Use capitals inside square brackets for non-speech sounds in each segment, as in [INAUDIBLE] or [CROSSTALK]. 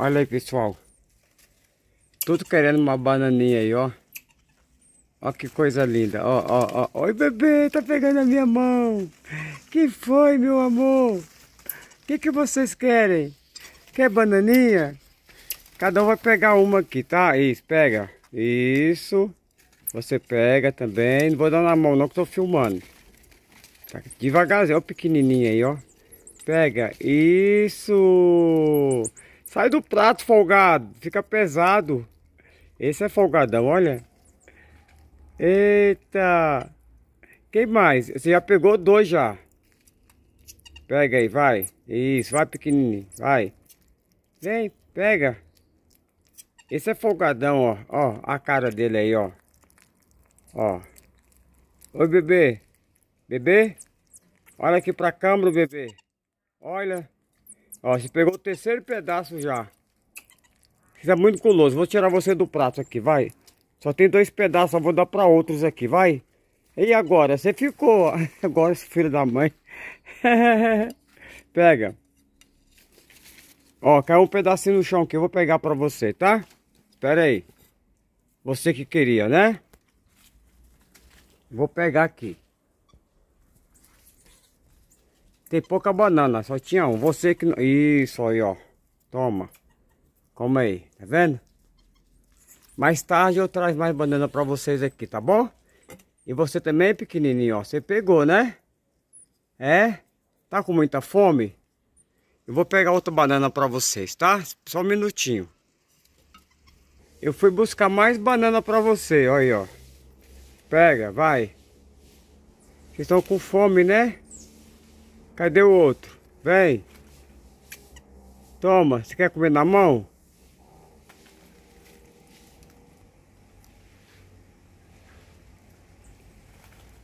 Olha aí, pessoal. Tudo querendo uma bananinha aí, ó. Ó que coisa linda. Ó, ó, ó. Oi, bebê, tá pegando a minha mão. Que foi, meu amor? O que, que vocês querem? Quer bananinha? Cada um vai pegar uma aqui, tá? Isso, pega. Isso. Você pega também. Não vou dar na mão não que tô filmando. Tá devagarzinho, ó aí, ó. Pega. Isso. Sai do prato, folgado. Fica pesado. Esse é folgadão, olha. Eita. Quem mais? Você já pegou dois já. Pega aí, vai. Isso, vai pequenininho, vai. Vem, pega. Esse é folgadão, ó. Ó, a cara dele aí, ó. Ó. Oi, bebê. Bebê? Olha aqui pra câmera, bebê. Olha. Ó, você pegou o terceiro pedaço já. Isso é muito guloso. Vou tirar você do prato aqui, vai. Só tem dois pedaços, eu vou dar pra outros aqui, vai. E agora? Você ficou. [LAUGHS] Agora esse filho da mãe. [LAUGHS] Pega. Ó, caiu um pedacinho no chão que eu vou pegar pra você, tá? Espera aí. Você que queria, né? Vou pegar aqui. Tem pouca banana, só tinha um. Você que não... Isso aí, ó. Toma. Come aí, tá vendo? Mais tarde eu trago mais banana pra vocês aqui, tá bom? E você também, pequenininho, ó. Você pegou, né? É? Tá com muita fome? Eu vou pegar outra banana pra vocês, tá? Só um minutinho. Eu fui buscar mais banana pra você, olha aí, ó. Pega, vai. Vocês estão com fome, né? Cadê o outro? Vem. Toma, você quer comer na mão?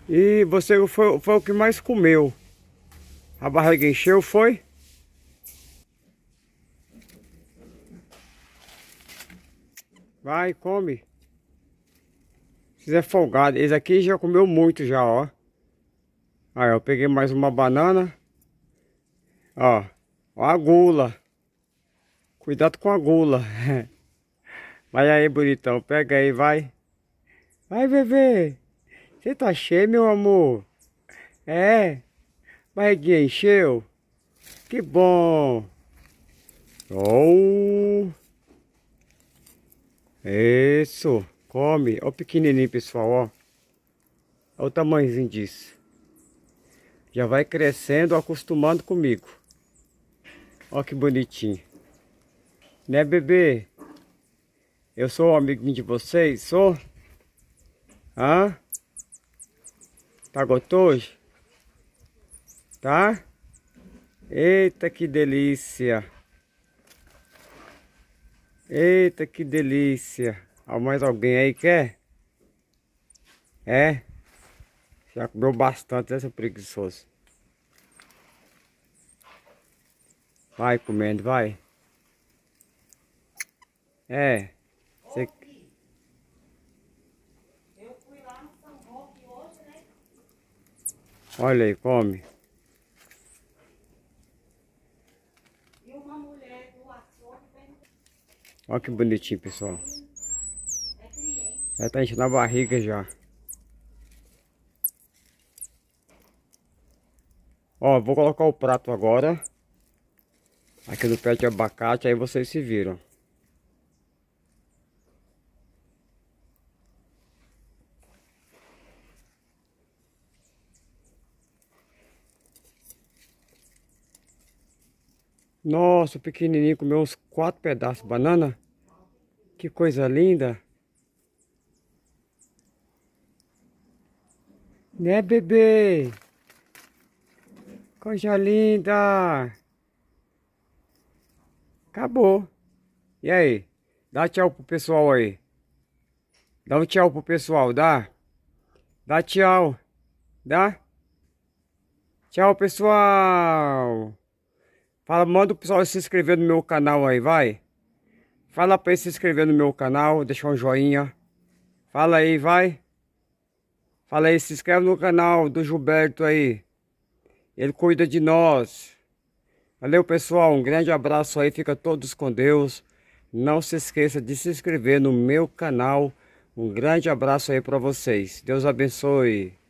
E você foi, foi o que mais comeu. A barriga encheu, foi? Vai, come. Vocês é folgado. Esse aqui já comeu muito já, ó. Aí, eu peguei mais uma banana. Ó, a gula. Cuidado com a gula. [LAUGHS] Vai aí, bonitão. Pega aí, vai. Vai, bebê. Você tá cheio, meu amor? É? Barriguinha encheu? Que bom. Oh. Isso. Come. Ó o pequenininho, pessoal, ó. Olha o tamanhozinho disso. Já vai crescendo, acostumando comigo. Olha que bonitinho. Né, bebê? Eu sou o amiguinho de vocês, sou? Hã? Tá gostoso? Tá? Eita, que delícia! Eita, que delícia! Há mais alguém aí quer? É? Já comeu bastante, né, seu preguiçoso? Vai comendo, vai. É. Cê... Né? Olha aí, come. Olha que bonitinho, pessoal. É já tá enchendo a barriga já. Ó, vou colocar o prato agora. Aqui do pé de abacate, aí vocês se viram. Nossa, o pequenininho comeu uns quatro pedaços de banana. Que coisa linda. Né, bebê? Coisa linda. Acabou. E aí? Dá tchau pro pessoal aí. Dá um tchau pro pessoal, dá? Dá tchau. Dá? Tchau, pessoal. Fala, manda o pessoal se inscrever no meu canal aí, vai. Fala pra ele se inscrever no meu canal, deixar um joinha. Fala aí, vai. Fala aí, se inscreve no canal do Gilberto aí. Ele cuida de nós. Valeu, pessoal. Um grande abraço aí. Fica todos com Deus. Não se esqueça de se inscrever no meu canal. Um grande abraço aí para vocês. Deus abençoe.